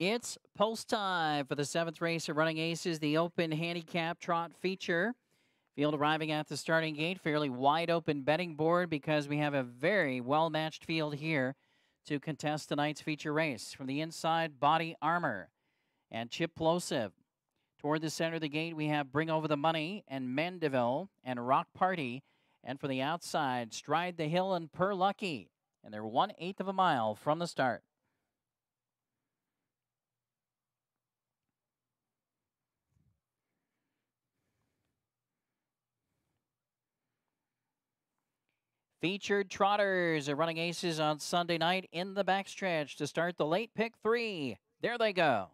It's post time for the seventh race of Running Aces, the Open Handicap Trot feature. Field arriving at the starting gate, fairly wide open betting board because we have a very well matched field here to contest tonight's feature race. From the inside, Body Armor and Chip Plosive. Toward the center of the gate, we have Bring Over the Money and Mandeville and Rock Party. And from the outside, Stride the Hill and Per Lucky. And they're one eighth of a mile from the start. Featured Trotters are running aces on Sunday night in the backstretch to start the late pick three. There they go.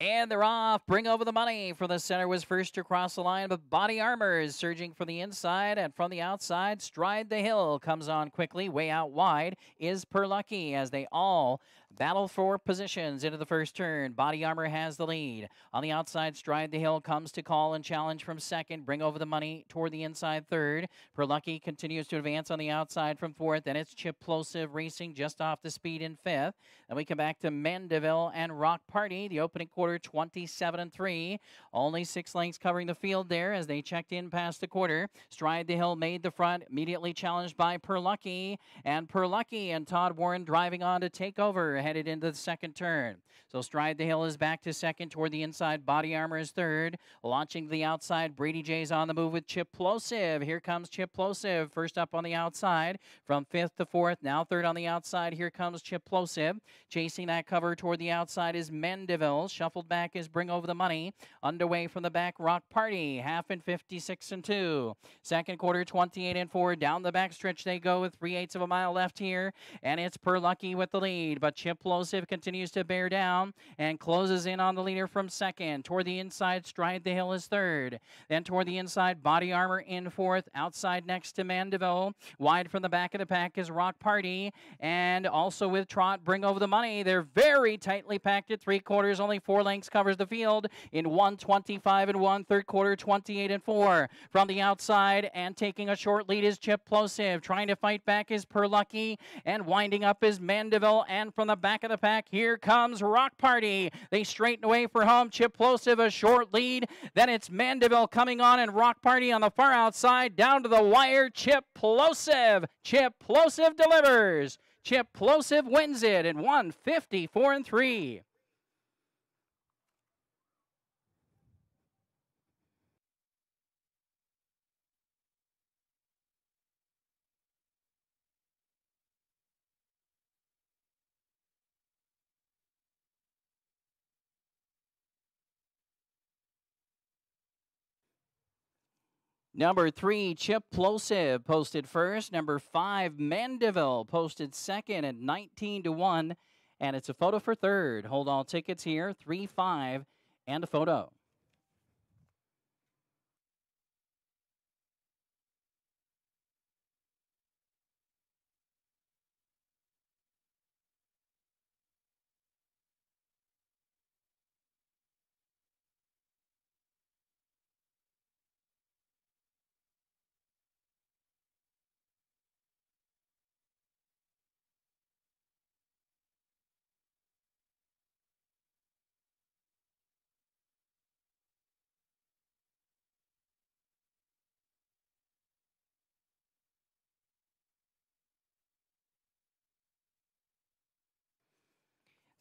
And they're off. Bring over the money for the center was first to cross the line, but Body Armor is surging from the inside and from the outside. Stride the Hill comes on quickly. Way out wide is Perlucky as they all Battle for positions into the first turn. Body Armor has the lead. On the outside, Stride the Hill comes to call and challenge from second. Bring over the money toward the inside third. Perlucky continues to advance on the outside from fourth. Then it's Plosive Racing just off the speed in fifth. Then we come back to Mandeville and Rock Party. The opening quarter 27 and 3. Only six lengths covering the field there as they checked in past the quarter. Stride the Hill made the front, immediately challenged by Perlucky. And Perlucky and Todd Warren driving on to take over headed into the second turn. So Stride the Hill is back to second toward the inside. Body Armor is third. Launching the outside, Brady J's on the move with Chip Plosive. Here comes Chip Plosive, first up on the outside from fifth to fourth. Now third on the outside. Here comes Chip Plosive. Chasing that cover toward the outside is Mendeville. Shuffled back is Bring Over the Money. Underway from the back, Rock Party. Half and 56 and 2. Second quarter, 28 and 4. Down the back stretch they go with three eighths of a mile left here. And it's Per Lucky with the lead. But Chip Plosive continues to bear down and closes in on the leader from second. Toward the inside, Stride the Hill is third. Then toward the inside, Body Armor in fourth. Outside next to Mandeville. Wide from the back of the pack is Rock Party. And also with Trot, Bring Over the Money. They're very tightly packed at three quarters. Only four lengths covers the field in 125 and one. Third quarter, 28 and four. From the outside and taking a short lead is Chip Plosive. Trying to fight back is Perlucky. And winding up is Mandeville. And from the back, back of the pack. Here comes Rock Party. They straighten away for home. Chip Plosive a short lead. Then it's Mandeville coming on and Rock Party on the far outside. Down to the wire. Chip Plosive. Chip Plosive delivers. Chip Plosive wins it at 154 and 3. Number three, Chip Plosive posted first. Number five, Mandeville posted second at 19 to 1. And it's a photo for third. Hold all tickets here, 3 5, and a photo.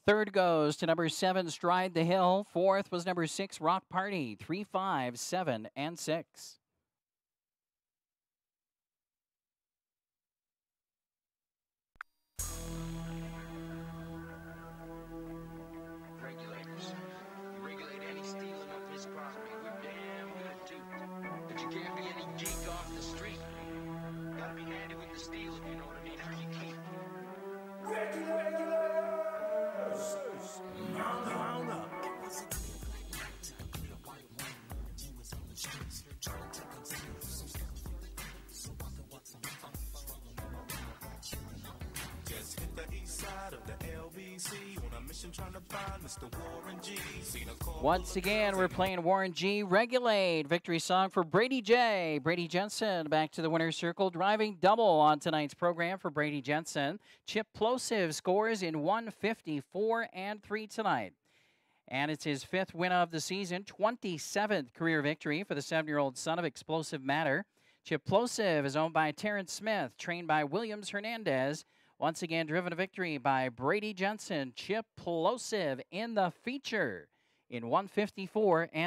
Third goes to number seven, Stride the Hill. Fourth was number six, Rock Party. Three, five, seven, and six. Once again, we're playing Warren G. Regulate. Victory song for Brady J. Brady Jensen back to the winner's circle. Driving double on tonight's program for Brady Jensen. Chip Plosive scores in 154 and 3 tonight. And it's his fifth win of the season, 27th career victory for the seven year old son of Explosive Matter. Chip Plosive is owned by Terrence Smith, trained by Williams Hernandez. Once again, driven to victory by Brady Jensen, Chip Plosive in the feature in 154 and